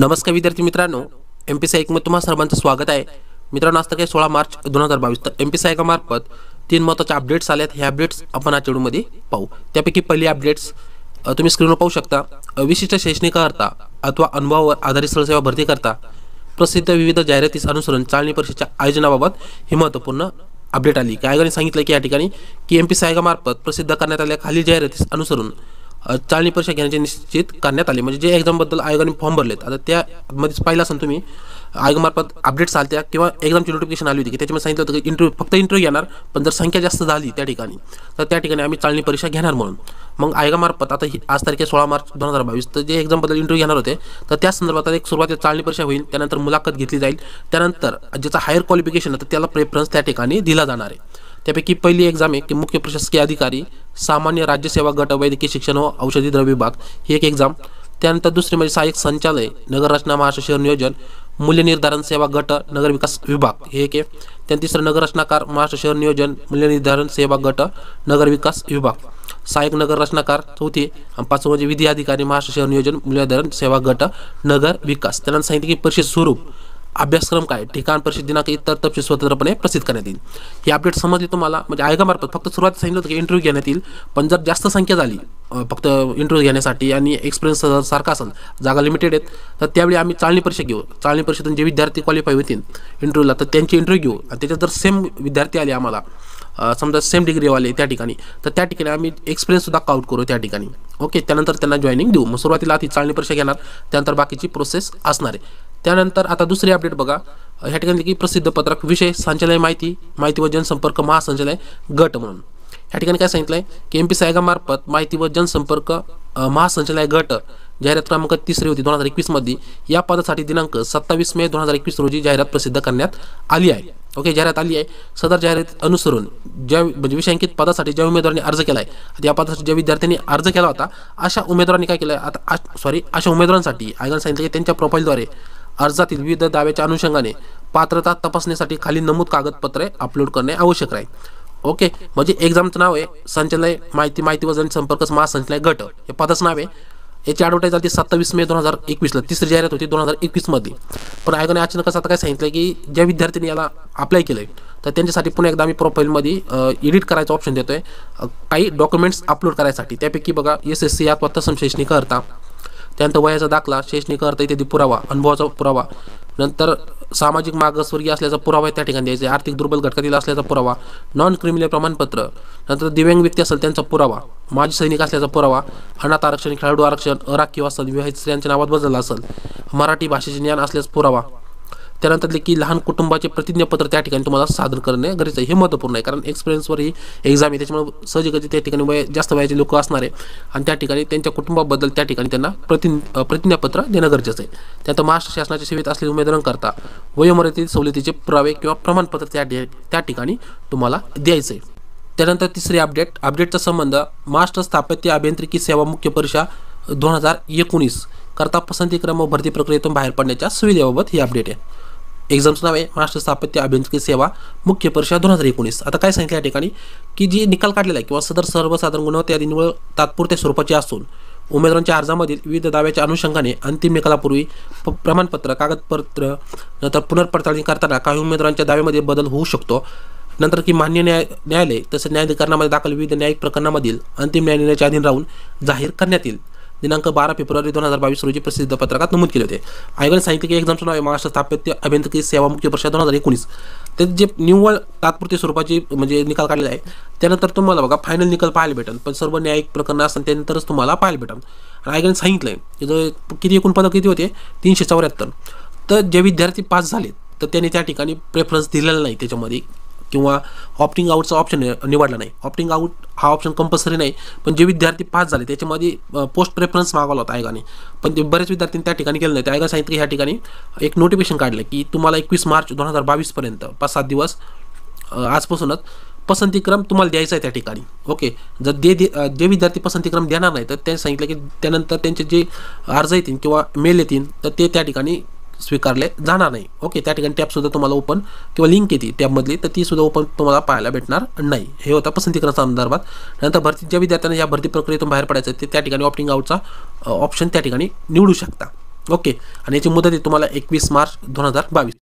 नमस्कार विद्यार्थी मित्रांनो एम पी सायकमध्ये तुम्हा सर्वांचं स्वागत आहे मित्रांनो आज काही सोळा मार्च दोन हजार बावीस तर एम पी सायकामार्फत तीन महत्त्वाच्या अपडेट्स आल्यात हे अपडेट्स आपण आजच्या व्हिडिओमध्ये पाहू त्यापैकी पहिली अपडेट्स तुम्ही स्क्रीनवर पाहू शकता विशिष्ट शैक्षणिकाकरता अथवा अनुभवावर आधारित सरसेवा भरती करता प्रसिद्ध विविध जाहिरातीस अनुसरून चालनी परीक्षेच्या आयोजनाबाबत ही महत्त्वपूर्ण अपडेट आली की आयोगाने सांगितलं की या एम पी सायगामार्फत प्रसिद्ध कर खाली जाहिरातीस अनुसरून अं, चालणी परीक्षा घेण्याचे निश्चित करण्यात आले म्हणजे जे एक्झामबद्दल फॉर्म भर आता त्यामध्येच तुम्हें आयोग तुम्ही आयोगामार्फत अपडेट्स आल्या त्या किंवा एक्झामची नोटिफिकेशन आली होती की त्याच्यामध्ये सांगितलं होतं की फक्त इंटरव्ह्यू घेणार पण संख्या जास्त झाली त्या ठिकाणी तर त्या ठिकाणी आम्ही चालणी परीक्षा घेणार म्हणून मग आयोगामार्फत आता आज तारीख सोळा मार्च दोन हजार बाईस तो जे एक्झामबद्दल इंटरव्ह्यू घेणार होते तर त्या संदर्भात एक सुरुवातीला चालणी परीक्षा होईल त्यानंतर मुलाखत घेतली जाईल त्यानंतर हायर क्वालिफिकेशन आहे तर प्रेफरन्स त्या ठिकाणी दिला जाणार त्यापैकी पहिली एक्झाम आहे की मुख्य प्रशासकीय अधिकारी सामान्य राज्य सेवा गट वैद्यकीय शिक्षण व औषधी द्रव्य विभाग ही एक एक्झाम त्यानंतर दुसरी म्हणजे सहाय्यक संचालय नगररचना महाराष्ट्र शहर नियोजन मूल्य निर्धारण सेवा गट नगर विकास विभाग हे एक आहे त्यानंतर तिसरं नगररचनाकार महाराष्ट्र शहर नियोजन मूल्य निर्धारण सेवा गट नगर विकास विभाग सहाय्यक नगर रचनाकार चौथी आणि पाचवं म्हणजे विधी अधिकारी महाराष्ट्र शहर नियोजन मूल्यधारण सेवा गट नगर विकास त्यांना सांगितले की परिषद स्वरूप अभ्यासक्रम का ठिकाण परिषद दिनांक इतर तपशील स्वतंत्रपणे प्रसिद्ध करण्यात हे अपडेट समजले तुम्हाला म्हणजे आयोगामार्फत फक्त सुरुआत सांगितलं होतं की इंटरव्ह्यू घेण्यात जास्त संख्या झाली अं, फक्त इंटरव्ह्यू घेण्यासाठी आणि सारा सारखा जागा लिमिटेड है तो त्यावेळी आम्ही चालणी परीक्षा घेऊ चालणी परीक्षेतून जे विद्यार्थी क्वालिफाई होते इंटरव्ह्यूला तर त्यांचे इंटरव्ह्यू घेऊ जर सेम विद्यार्थी आए आम समझा सेम डिग्री त्या ठिकाणी तर त्या ठिकाणी आम्ही करो काउंट ओके जॉइनिंग त्यांना जॉईनिंग देऊ मग सुरुवातीला आधी चालणी परीक्षा घेणार त्यानंतर बाकीची प्रोसेस असणार आहे त्यानंतर आता दुसरी अपडेट बघा ह्या ठिकाणी की प्रसिद्ध पत्रक विषय संचालय माहिती माहिती व जनसंपर्क महासंचालय गट म्हणून या ठिकाणी काय सांगितलं की एम पी सायगामार्फत माहिती व जनसंपर्क अं, महासंचालय गट जाहिरात क्रमांक तिसरी होती दोन हजार एकवीसमध्ये या पदासाठी दिनांक सत्तावीस मे दोन हजार एकवीस रोजी जाहिरात प्रसिद्ध करण्यात आली आहे ओके जाहिरात आली आहे सदर जाहिरात अनुसरून ज्या म्हणजे विषयांकित पदासाठी ज्या उमेदवारांनी अर्ज केला आहे या पदासाठी ज्या विद्यार्थ्यांनी अर्ज केला होता अशा उमेदवारांनी काय केलं आता सॉरी अशा उमेदवारांसाठी आयोगाने सांगितलं की त्यांच्या प्रोफाईलद्वारे अर्जातील विविध दावे अनुषंगाने पात्रता तपास खाली नमूद कागदपत्रे अपलोड करणे आवश्यक रहे ओके म्हणजे एक्झामचं नाव आहे संचालय माहिती माहिती वजन संपर्क महासंचालय गट हे पदाचं नाव है याची ॲडव्हर्टाईज आली सत्तावीस मे दोन हजार एकवीसला तीसरी जाहिरत होती दोन हजार एकवीसमधली पण आयोगाने अचानक आता काय सांगितलं की ज्या विद्यार्थ्यांनी याला अप्लाय केलं आहे तर त्यांच्यासाठी पुन्हा एकदा आम्ही प्रोफाईलमध्ये एडिट करायचं ऑप्शन देतो आहे काही डॉक्युमेंट्स अपलोड करायसाठी त्यापैकी एस एस सी अथवा तसम करता त्यानंतर वयाचा दाखला शैक्षणिक अर्थ इत्यादी पुरावा अनुभवाचा पुरावा नंतर सामाजिक मागासवर्गीय असल्याचा पुरावा त्या ठिकाणी द्यायचा आर्थिक दुर्बल घटकातील असल्याचा पुरावा नॉन क्रिमिनल प्रमाणपत्र नंतर दिव्यांग व्यक्ती असेल त्यांचा पुरावा माजी सैनिक असल्याचा पुरावा अनाथ आरक्षण खेळाडू आरक्षण अराखीव असेल विवाहित स्त्रियांच्या नावात बदलला असेल मराठी भाषेचे ज्ञान असल्याचा पुरावा त्यानंतर की लहान कुटुंबाचे प्रतिज्ञापत्र तुम्हारा सादर करें गरजेचं है महत्वपूर्ण है आहे कारण एक्सपिरियन्सवर ही एक्जाम है जैसे सहजिकच त्या ठिकाणी वय जास्त वयाचे लोक असणार प्रति प्रतिज्ञापत्र देणं गरजेचं है त्यानंतर महाराष्ट्र शासनाच्या सेवेत असलेल्या करता वयोमर्यादित सवलती पुरावे किंवा प्रमाणपत्र त्या त्या ठिकाणी तीसरे द्यायचं अपडेट अपडेटचा संबंध महाराष्ट्र स्थापत्य अभियंत्रिकी सेवा मुख्य परीक्षा दोन हजार एकोणीस करता पसंती क्रम भरती प्रक्रियेतून बाहेर सुविधे बाबत हे अपडेट है एक्झामचं नाव है महाराष्ट्र स्थापत्य अभियांत्रिकी सेवा मुख्य परीक्षा दोन हजार एकोणीस आता काय सांगितलं या ठिकाणी जी निकाल काढलेला आहे किंवा सदर सर्वसाधारण गुणवत्ता यादी निवड तात्पुरत्या स्वरूपाची असून उमेदवारांच्या अर्जामधील विविध दाव्याच्या अनुषंगाने अंतिम निकालापूर्वी प्रमाणपत्र कागदपत्र नंतर करता का काही दावे में बदल हो नंतर की मान्य न्याय न्यायालय तसेच न्यायाधिकरण दाखिल विविध न्यायिक प्रकरण प्रकरणामधील अंतिम न्यायालय अधीन राहून जाहीर करण्यात येईल दिनांक बारा फेब्रुवारी दोन हजार बावीस रोजी प्रसिद्ध पत्रकात नमूद केले होते आयोगाने सांगितले की एक्झामचं नाव महाराष्ट्र स्थापत्य अभियांत्रिकी सेवा मुख्य परिषद दोन हजार एकोणीस ते जे निव्वळ तात्पुरते स्वरूपाची म्हणजे निकाल काढलेला आहे त्यानंतर तुम्हाला बघा फायनल निकाल पाहायला भेटेल पण सर्व न्यायिक प्रकरण असतात त्यानंतरच तुम्हाला पाहायला भेटेल आणि सांगितलं आहे जो किती एकूण पदक किती होते तीनशे चौऱ्याहत्तर तर जे विद्यार्थी पास झालेत तर त्यांनी त्या ठिकाणी प्रेफरन्स दिलेला नाही त्याच्यामध्ये किंवा ऑप्टिंग आऊटचा ऑप्शन निवडला नहीं ऑप्टिंग आउट हा ऑप्शन कंपलसरी नहीं पण जे विद्यार्थी पास झाले त्याच्यामध्ये पोस्ट प्रेफरन्स मागवला होता आयोगाने पण ते बरेच विद्यार्थ्यांनी त्या ठिकाणी केलं नाही आयोगाने सांगितलं एक नोटिफिकेशन काढलं कि तुम्हारा एकवीस मार्च दोन हजार बावीसपर्यंत पांच सात दिवस आजपासूनच पसंतीक्रम तुम्हारा दयाच है त्या ओके जर दे जे विद्यार्थी पसंतीक्रम देना नहीं तो त्यांनी सांगितलं जे अर्ज येतील किंवा मेल ये तर ठिकाणी स्वीकारले जाणार नहीं ओके टैबसुद्धा तुम्हारा ओपन कि लिंक येते टॅबमधली तर ती सुद्धा ओपन तुम्हारा पाया भेटना नहीं हे होता पसंतीकरणाच्या संदर्भात नंतर भरती ज्या विद्यार्थ्यांना या भरती प्रक्रियेतून बाहेर पडायचं ते त्या ठिकाणी ऑप्टिंग आउटचा ऑप्शन क्या निवडू शकता ओके मुदत है तुम्हारा एकवीस मार्च दोन हजार बाईस